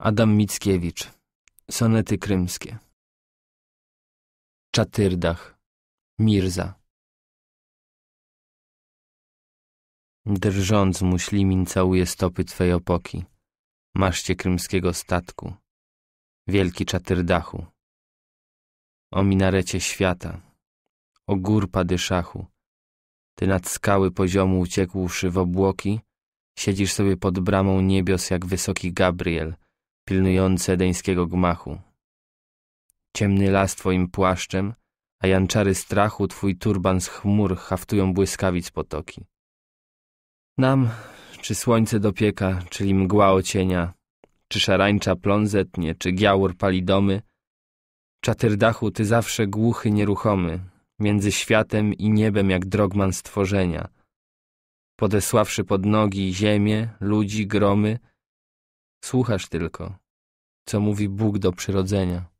Adam Mickiewicz Sonety krymskie Czatyrdach Mirza Drżąc muślimin całuje stopy Twej opoki Maszcie krymskiego statku Wielki czatyrdachu O minarecie świata O gór padyszachu Ty nad skały poziomu uciekłszy w obłoki Siedzisz sobie pod bramą niebios jak wysoki Gabriel – pilnujące edeńskiego gmachu. Ciemny las twoim płaszczem, a janczary strachu twój turban z chmur haftują błyskawic potoki. Nam, czy słońce dopieka, czyli mgła ocienia, czy szarańcza plązetnie, czy giaur palidomy, dachu ty zawsze głuchy nieruchomy, między światem i niebem jak drogman stworzenia. Podesławszy pod nogi ziemię, ludzi, gromy, Słuchasz tylko, co mówi Bóg do przyrodzenia.